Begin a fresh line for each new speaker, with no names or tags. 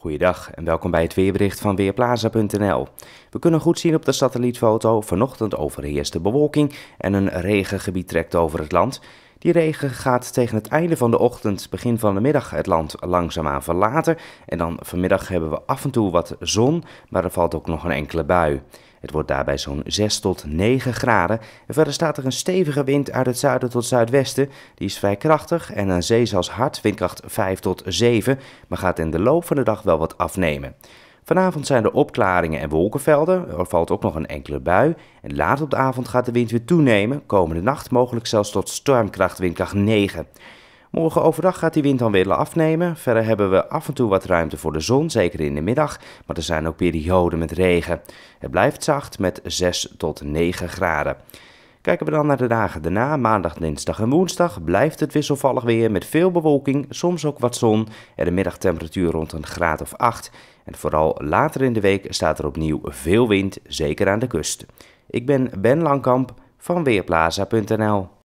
Goedendag en welkom bij het weerbericht van Weerplaza.nl. We kunnen goed zien op de satellietfoto, vanochtend overheerst de bewolking en een regengebied trekt over het land. Die regen gaat tegen het einde van de ochtend, begin van de middag het land langzaamaan verlaten. En dan vanmiddag hebben we af en toe wat zon, maar er valt ook nog een enkele bui. Het wordt daarbij zo'n 6 tot 9 graden. En verder staat er een stevige wind uit het zuiden tot zuidwesten. Die is vrij krachtig en aan zee zelfs hard, windkracht 5 tot 7, maar gaat in de loop van de dag wel wat afnemen. Vanavond zijn er opklaringen en wolkenvelden. Er valt ook nog een enkele bui. En later op de avond gaat de wind weer toenemen. Komende nacht mogelijk zelfs tot stormkracht windkracht 9. Morgen overdag gaat die wind dan weer afnemen. Verder hebben we af en toe wat ruimte voor de zon, zeker in de middag. Maar er zijn ook perioden met regen. Het blijft zacht met 6 tot 9 graden. Kijken we dan naar de dagen daarna, maandag, dinsdag en woensdag, blijft het wisselvallig weer met veel bewolking, soms ook wat zon en de middagtemperatuur rond een graad of 8. En vooral later in de week staat er opnieuw veel wind, zeker aan de kust. Ik ben Ben Langkamp van Weerplaza.nl.